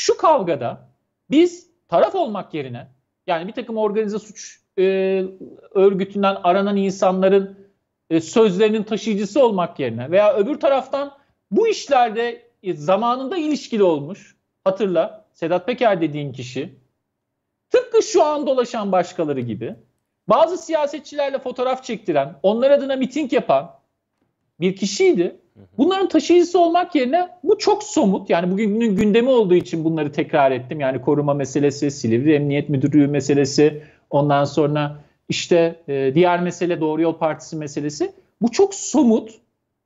Şu kavgada biz taraf olmak yerine yani bir takım organize suç e, örgütünden aranan insanların e, sözlerinin taşıyıcısı olmak yerine veya öbür taraftan bu işlerde e, zamanında ilişkili olmuş hatırla Sedat Peker dediğin kişi tıpkı şu an dolaşan başkaları gibi bazı siyasetçilerle fotoğraf çektiren, onlar adına miting yapan bir kişiydi. Bunların taşıyıcısı olmak yerine bu çok somut. Yani bugünün gündemi olduğu için bunları tekrar ettim. Yani koruma meselesi, Silivri Emniyet Müdürlüğü meselesi, ondan sonra işte e, diğer mesele Doğru Yol Partisi meselesi. Bu çok somut.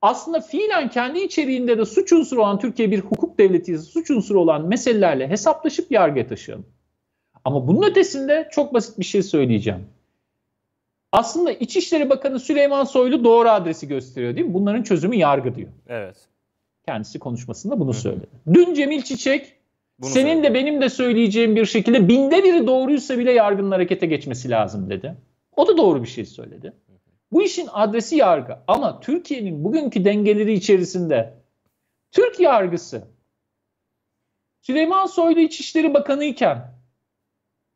Aslında fiilen kendi içeriğinde de suç unsuru olan Türkiye bir hukuk devleti suç unsuru olan meselelerle hesaplaşıp yargıya taşıyalım. Ama bunun ötesinde çok basit bir şey söyleyeceğim. Aslında İçişleri Bakanı Süleyman Soylu doğru adresi gösteriyor değil mi? Bunların çözümü yargı diyor. Evet. Kendisi konuşmasında bunu söyledi. Dün Cemil Çiçek bunu senin söyledi. de benim de söyleyeceğim bir şekilde binde biri doğruysa bile yargının harekete geçmesi lazım dedi. O da doğru bir şey söyledi. Bu işin adresi yargı ama Türkiye'nin bugünkü dengeleri içerisinde Türk yargısı Süleyman Soylu İçişleri Bakanı iken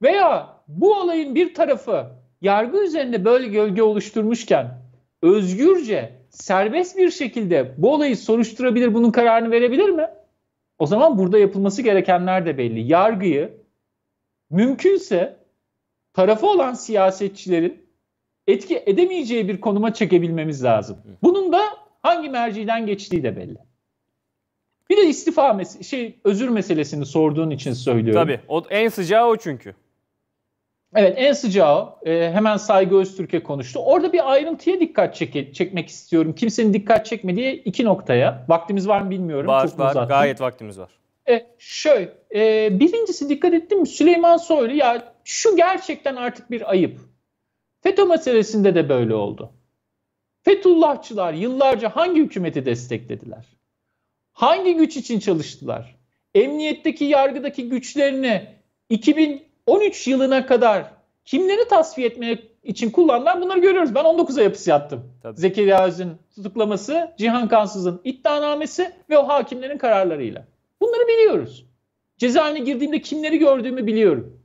veya bu olayın bir tarafı yargı üzerinde böyle gölge oluşturmuşken özgürce, serbest bir şekilde bu olayı soruşturabilir, bunun kararını verebilir mi? O zaman burada yapılması gerekenler de belli. Yargıyı mümkünse tarafı olan siyasetçilerin etki edemeyeceği bir konuma çekebilmemiz lazım. Bunun da hangi merciden geçtiği de belli. Bir de istifa mes- şey özür meselesini sorduğun için söylüyorum. Tabii. O en sıcağı o çünkü. Evet en sıcağı e, hemen Saygı Öztürk'e konuştu. Orada bir ayrıntıya dikkat çeke, çekmek istiyorum. Kimsenin dikkat çekmediği iki noktaya. Vaktimiz var mı bilmiyorum. Var Çok var uzattım. gayet vaktimiz var. E, şöyle e, birincisi dikkat ettim Süleyman Soylu ya şu gerçekten artık bir ayıp. FETÖ meselesinde de böyle oldu. Fethullahçılar yıllarca hangi hükümeti desteklediler? Hangi güç için çalıştılar? Emniyetteki yargıdaki güçlerini 2000 13 yılına kadar kimleri tasfiye etmeye için kullanılan bunları görüyoruz. Ben 19'a yapısı yattım. Tabii. Zekeriya Öz'ün tutuklaması, Cihan Kansız'ın iddianamesi ve o hakimlerin kararlarıyla. Bunları biliyoruz. Cezaevine girdiğimde kimleri gördüğümü biliyorum.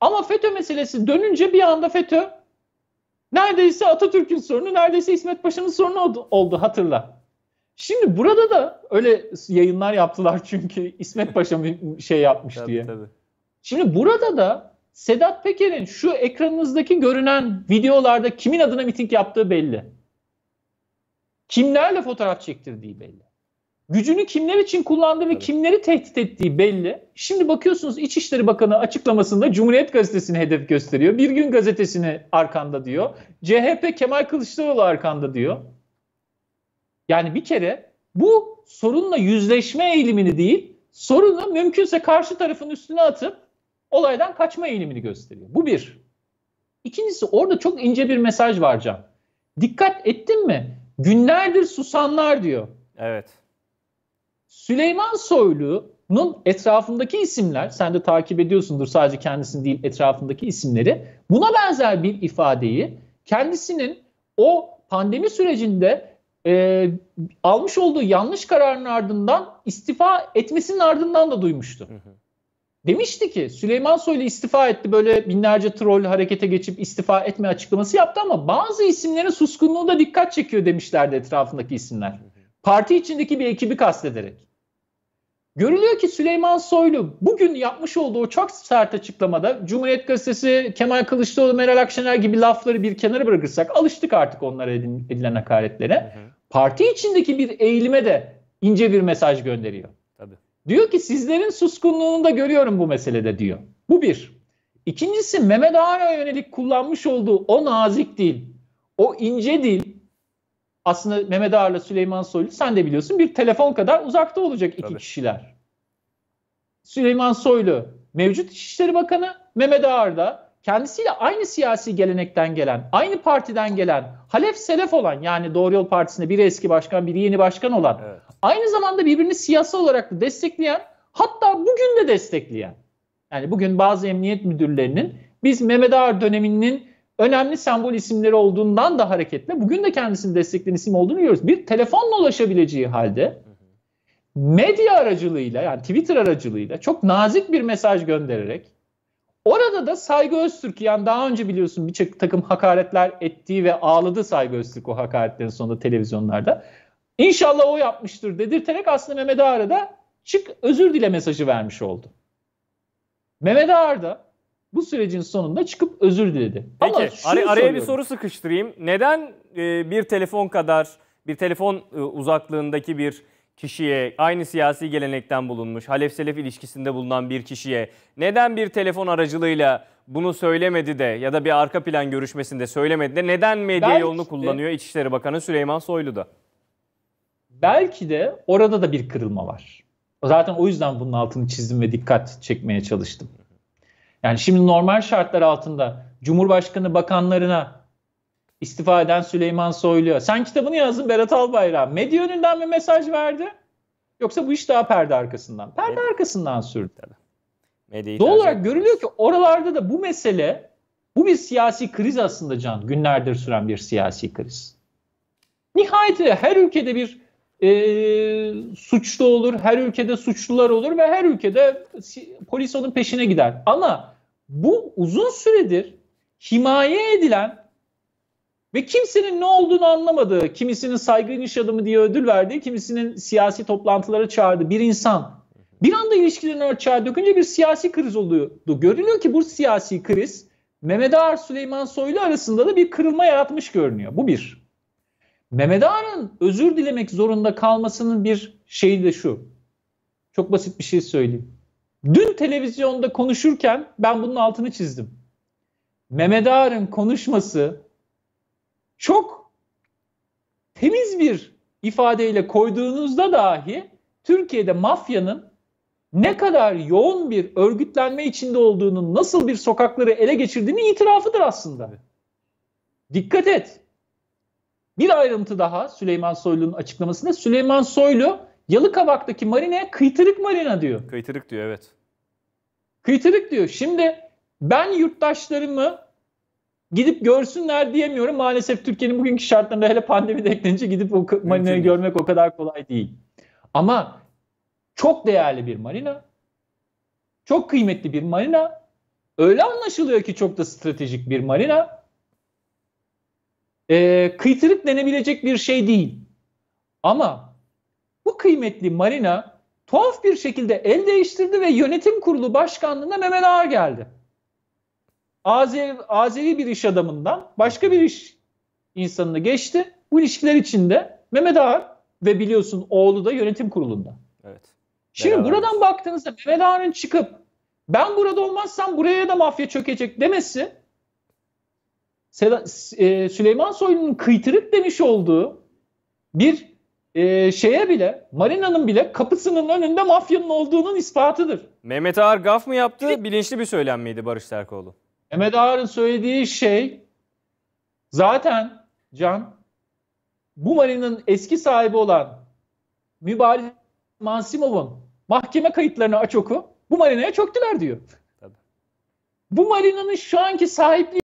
Ama FETÖ meselesi dönünce bir anda FETÖ neredeyse Atatürk'ün sorunu, neredeyse İsmet Paşa'nın sorunu oldu, oldu hatırla. Şimdi burada da öyle yayınlar yaptılar çünkü İsmet Paşa şey yapmış tabii, diye. Tabii. Şimdi burada da Sedat Peker'in şu ekranınızdaki görünen videolarda kimin adına miting yaptığı belli. Kimlerle fotoğraf çektirdiği belli. Gücünü kimler için kullandığı ve kimleri tehdit ettiği belli. Şimdi bakıyorsunuz İçişleri Bakanı açıklamasında Cumhuriyet Gazetesi'ni hedef gösteriyor. Bir gün gazetesini arkanda diyor. CHP Kemal Kılıçdaroğlu arkanda diyor. Yani bir kere bu sorunla yüzleşme eğilimini değil, sorunu mümkünse karşı tarafın üstüne atıp olaydan kaçma eğilimini gösteriyor. Bu bir. İkincisi orada çok ince bir mesaj var Can. Dikkat ettin mi? Günlerdir susanlar diyor. Evet. Süleyman Soylu'nun etrafındaki isimler, sen de takip ediyorsundur sadece kendisini değil etrafındaki isimleri. Buna benzer bir ifadeyi kendisinin o pandemi sürecinde e, almış olduğu yanlış kararın ardından istifa etmesinin ardından da duymuştu. Hı hı demişti ki Süleyman Soylu istifa etti böyle binlerce troll harekete geçip istifa etme açıklaması yaptı ama bazı isimlerin suskunluğu da dikkat çekiyor demişlerdi etrafındaki isimler. Parti içindeki bir ekibi kastederek. Görülüyor ki Süleyman Soylu bugün yapmış olduğu çok sert açıklamada Cumhuriyet Gazetesi Kemal Kılıçdaroğlu, Meral Akşener gibi lafları bir kenara bırakırsak alıştık artık onlara edilen hakaretlere. Hı hı. Parti içindeki bir eğilime de ince bir mesaj gönderiyor. Diyor ki sizlerin suskunluğunu da görüyorum bu meselede diyor. Bu bir. İkincisi Mehmet Ağar'a yönelik kullanmış olduğu o nazik dil, o ince dil aslında Mehmet Ağar'la Süleyman Soylu sen de biliyorsun bir telefon kadar uzakta olacak iki Tabii. kişiler. Süleyman Soylu mevcut İçişleri Bakanı, Mehmet Ağar da kendisiyle aynı siyasi gelenekten gelen, aynı partiden gelen, halef selef olan yani Doğru Yol Partisi'nde biri eski başkan, biri yeni başkan olan Aynı zamanda birbirini siyasi olarak da destekleyen hatta bugün de destekleyen. Yani bugün bazı emniyet müdürlerinin biz Mehmet Ağar döneminin önemli sembol isimleri olduğundan da hareketle bugün de kendisini destekleyen isim olduğunu görüyoruz. Bir telefonla ulaşabileceği halde medya aracılığıyla yani Twitter aracılığıyla çok nazik bir mesaj göndererek orada da Saygı Öztürk yani daha önce biliyorsun bir takım hakaretler ettiği ve ağladı Saygı Öztürk o hakaretlerin sonunda televizyonlarda. İnşallah o yapmıştır dedirterek aslında Mehmet Ağar'a da çık özür dile mesajı vermiş oldu. Mehmet Ağar da bu sürecin sonunda çıkıp özür diledi. Peki Ama ar- araya bir soru sıkıştırayım. Neden e, bir telefon kadar bir telefon e, uzaklığındaki bir kişiye aynı siyasi gelenekten bulunmuş, Halef Selef ilişkisinde bulunan bir kişiye neden bir telefon aracılığıyla bunu söylemedi de ya da bir arka plan görüşmesinde söylemedi de neden medya Belki yolunu e, kullanıyor de, İçişleri Bakanı Süleyman Soylu da? belki de orada da bir kırılma var. Zaten o yüzden bunun altını çizdim ve dikkat çekmeye çalıştım. Yani şimdi normal şartlar altında Cumhurbaşkanı bakanlarına istifa eden Süleyman Soylu. Sen kitabını yazdın Berat Albayrak. Medya önünden mi mesaj verdi? Yoksa bu iş daha perde arkasından. Perde evet. arkasından sürdü. Medyayı Doğal olarak etmiş. görülüyor ki oralarda da bu mesele, bu bir siyasi kriz aslında Can. Günlerdir süren bir siyasi kriz. Nihayetinde her ülkede bir e, suçlu olur, her ülkede suçlular olur ve her ülkede polis onun peşine gider. Ama bu uzun süredir himaye edilen ve kimsenin ne olduğunu anlamadığı, kimisinin saygın iş adamı diye ödül verdiği, kimisinin siyasi toplantılara çağırdı bir insan bir anda ilişkilerini açığa dökünce bir siyasi kriz oluyordu. Görünüyor ki bu siyasi kriz Mehmet Ağar Süleyman Soylu arasında da bir kırılma yaratmış görünüyor. Bu bir. Mehmet Ağa'nın özür dilemek zorunda kalmasının bir şeyi de şu. Çok basit bir şey söyleyeyim. Dün televizyonda konuşurken ben bunun altını çizdim. Mehmet Ağar'ın konuşması çok temiz bir ifadeyle koyduğunuzda dahi Türkiye'de mafyanın ne kadar yoğun bir örgütlenme içinde olduğunu, nasıl bir sokakları ele geçirdiğini itirafıdır aslında. Dikkat et. Bir ayrıntı daha Süleyman Soylu'nun açıklamasında. Süleyman Soylu Yalıkavak'taki marinaya kıytırık marina diyor. Kıytırık diyor evet. Kıytırık diyor. Şimdi ben yurttaşlarımı gidip görsünler diyemiyorum. Maalesef Türkiye'nin bugünkü şartlarında hele pandemi de eklenince gidip o marinayı görmek o kadar kolay değil. Ama çok değerli bir marina. Çok kıymetli bir marina. Öyle anlaşılıyor ki çok da stratejik bir marina e, kıytırık denebilecek bir şey değil. Ama bu kıymetli Marina tuhaf bir şekilde el değiştirdi ve yönetim kurulu başkanlığına Mehmet Ağa geldi. Azeri, Azeri bir iş adamından başka bir iş insanını geçti. Bu ilişkiler içinde Mehmet Ağa ve biliyorsun oğlu da yönetim kurulunda. Evet. Şimdi Beraber buradan baktığınızda Mehmet Ağa'nın çıkıp ben burada olmazsam buraya da mafya çökecek demesi e, Süleyman Soylu'nun kıytırık demiş olduğu bir e, şeye bile, marinanın bile kapısının önünde mafyanın olduğunun ispatıdır. Mehmet Ağar gaf mı yaptı? Bilinçli bir söylem miydi Barış Terkoğlu? Mehmet Ağar'ın söylediği şey zaten Can bu marinanın eski sahibi olan Mübariz Mansimov'un mahkeme kayıtlarını aç oku. Bu marinaya çöktüler diyor. Tabii. Bu marinanın şu anki sahipliği